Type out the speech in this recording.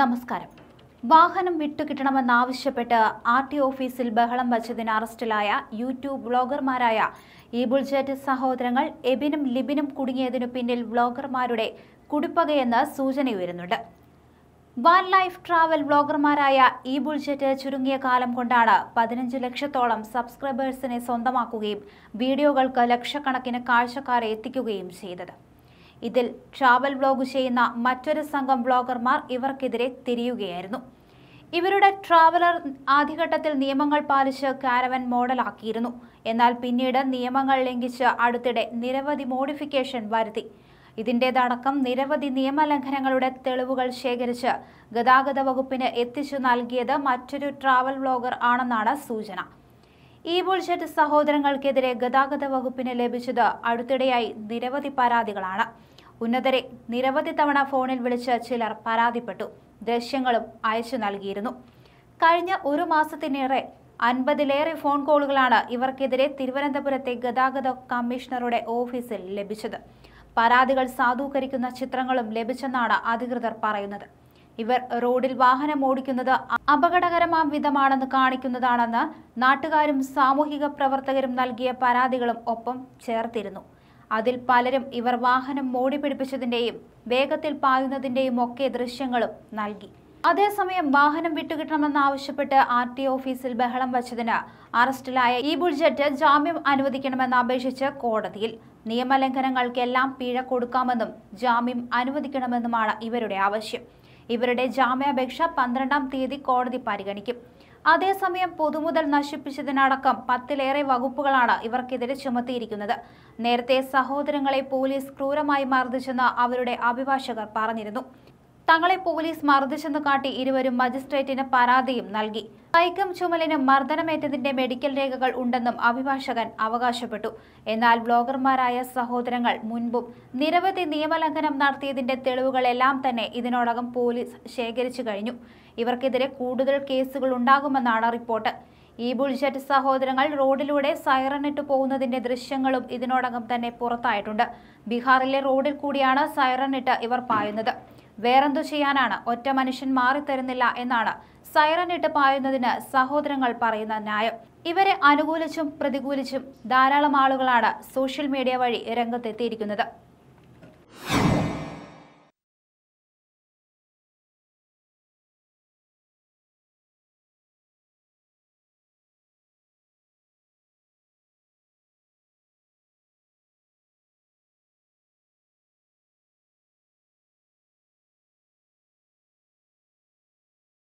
നമസ്കാരം വാഹനം വിട്ടുകിട്ടണമെന്നാവശ്യപ്പെട്ട് R T ഓഫീസിൽ ബഹളം വച്ചതിന് അറസ്റ്റിലായ യൂട്യൂബ് വ്ളോഗർമാരായ ഈബുൾജെറ്റ് സഹോദരങ്ങൾ എബിനും ലിബിനും കുടുങ്ങിയതിനു പിന്നിൽ വ്ളോഗർമാരുടെ കുടിപ്പകയെന്ന് ഉയരുന്നുണ്ട് വൈൽഡ് ലൈഫ് ട്രാവൽ വ്ളോഗർമാരായ ഈ ബുൾജെറ്റ് ചുരുങ്ങിയ കാലം കൊണ്ടാണ് പതിനഞ്ച് ലക്ഷത്തോളം സബ്സ്ക്രൈബേഴ്സിനെ സ്വന്തമാക്കുകയും വീഡിയോകൾക്ക് ലക്ഷക്കണക്കിന് കാഴ്ചക്കാരെ എത്തിക്കുകയും ചെയ്തത് ഇതിൽ ട്രാവൽ വ്ലോഗ് ചെയ്യുന്ന മറ്റൊരു സംഘം വ്ലോഗർമാർ ഇവർക്കെതിരെ തിരിയുകയായിരുന്നു ഇവരുടെ ട്രാവലർ ആദ്യഘട്ടത്തിൽ നിയമങ്ങൾ പാലിച്ച് കാരവൻ മോഡലാക്കിയിരുന്നു എന്നാൽ പിന്നീട് നിയമങ്ങൾ ലംഘിച്ച് അടുത്തിടെ നിരവധി മോഡിഫിക്കേഷൻ വരുത്തി ഇതിൻ്റേതടക്കം നിരവധി നിയമലംഘനങ്ങളുടെ തെളിവുകൾ ശേഖരിച്ച് ഗതാഗത വകുപ്പിന് എത്തിച്ചു നൽകിയത് മറ്റൊരു ട്രാവൽ വ്ലോഗർ ആണെന്നാണ് സൂചന ഈ ബുൾഷെറ്റ് സഹോദരങ്ങൾക്കെതിരെ ഗതാഗത വകുപ്പിന് ലഭിച്ചത് അടുത്തിടെയായി നിരവധി പരാതികളാണ് ഉന്നതരെ നിരവധി തവണ ഫോണിൽ വിളിച്ച് ചിലർ പരാതിപ്പെട്ടു ദൃശ്യങ്ങളും അയച്ചു നൽകിയിരുന്നു കഴിഞ്ഞ ഒരു മാസത്തിനേറെ അൻപതിലേറെ ഫോൺ കോളുകളാണ് ഇവർക്കെതിരെ തിരുവനന്തപുരത്തെ ഗതാഗത കമ്മീഷണറുടെ ഓഫീസിൽ ലഭിച്ചത് പരാതികൾ സാധൂകരിക്കുന്ന ചിത്രങ്ങളും ലഭിച്ചെന്നാണ് അധികൃതർ പറയുന്നത് ഇവർ റോഡിൽ വാഹനം ഓടിക്കുന്നത് അപകടകരമാം വിധമാണെന്ന് കാണിക്കുന്നതാണെന്ന് നാട്ടുകാരും സാമൂഹിക പ്രവർത്തകരും നൽകിയ പരാതികളും ഒപ്പം ചേർത്തിരുന്നു അതിൽ പലരും ഇവർ വാഹനം മോടി പിടിപ്പിച്ചതിൻ്റെയും വേഗത്തിൽ പായുന്നതിൻ്റെയും ഒക്കെ ദൃശ്യങ്ങളും നൽകി അതേസമയം വാഹനം ആവശ്യപ്പെട്ട് ആർ ടി ഓഫീസിൽ ബഹളം വച്ചതിന് അറസ്റ്റിലായ ഈ ബുൾജറ്റ് ജാമ്യം അനുവദിക്കണമെന്ന് അപേക്ഷിച്ച് കോടതിയിൽ നിയമലംഘനങ്ങൾക്കെല്ലാം പിഴ കൊടുക്കാമെന്നും ജാമ്യം അനുവദിക്കണമെന്നുമാണ് ഇവരുടെ ആവശ്യം ഇവരുടെ ജാമ്യാപേക്ഷ പന്ത്രണ്ടാം തീയതി കോടതി പരിഗണിക്കും അതേസമയം പൊതുമുതൽ നശിപ്പിച്ചതിനടക്കം പത്തിലേറെ വകുപ്പുകളാണ് ഇവർക്കെതിരെ ചുമത്തിയിരിക്കുന്നത് നേരത്തെ സഹോദരങ്ങളെ പോലീസ് ക്രൂരമായി മർദ്ദിച്ചെന്ന് അവരുടെ അഭിഭാഷകർ പറഞ്ഞിരുന്നു തങ്ങളെ പോലീസ് മർദ്ദിച്ചെന്ന് കാട്ടി ഇരുവരും മജിസ്ട്രേറ്റിന് പരാതിയും നൽകി കൈക്കും ചുമലിന് മർദ്ദനമേറ്റതിന്റെ മെഡിക്കൽ രേഖകൾ ഉണ്ടെന്നും അഭിഭാഷകൻ അവകാശപ്പെട്ടു എന്നാൽ ബ്ലോഗർമാരായ സഹോദരങ്ങൾ മുൻപും നിരവധി നിയമലംഘനം നടത്തിയതിന്റെ തെളിവുകളെല്ലാം തന്നെ ഇതിനോടകം പോലീസ് ശേഖരിച്ചു കഴിഞ്ഞു ഇവർക്കെതിരെ കൂടുതൽ കേസുകൾ ഉണ്ടാകുമെന്നാണ് റിപ്പോർട്ട് ഈ ബുൾജറ്റ് സഹോദരങ്ങൾ റോഡിലൂടെ സൈറണിട്ട് പോകുന്നതിന്റെ ദൃശ്യങ്ങളും ഇതിനോടകം തന്നെ പുറത്തായിട്ടുണ്ട് ബീഹാറിലെ റോഡിൽ കൂടിയാണ് സൈറണിട്ട് ഇവർ പായുന്നത് വേറെന്തു ചെയ്യാനാണ് ഒറ്റ മനുഷ്യൻ മാറിത്തരുന്നില്ല എന്നാണ് സൈറൻ ഇട്ട് പായുന്നതിന് സഹോദരങ്ങൾ പറയുന്ന ന്യായം ഇവരെ അനുകൂലിച്ചും പ്രതികൂലിച്ചും ധാരാളം ആളുകളാണ് സോഷ്യൽ മീഡിയ വഴി രംഗത്തെത്തിയിരിക്കുന്നത്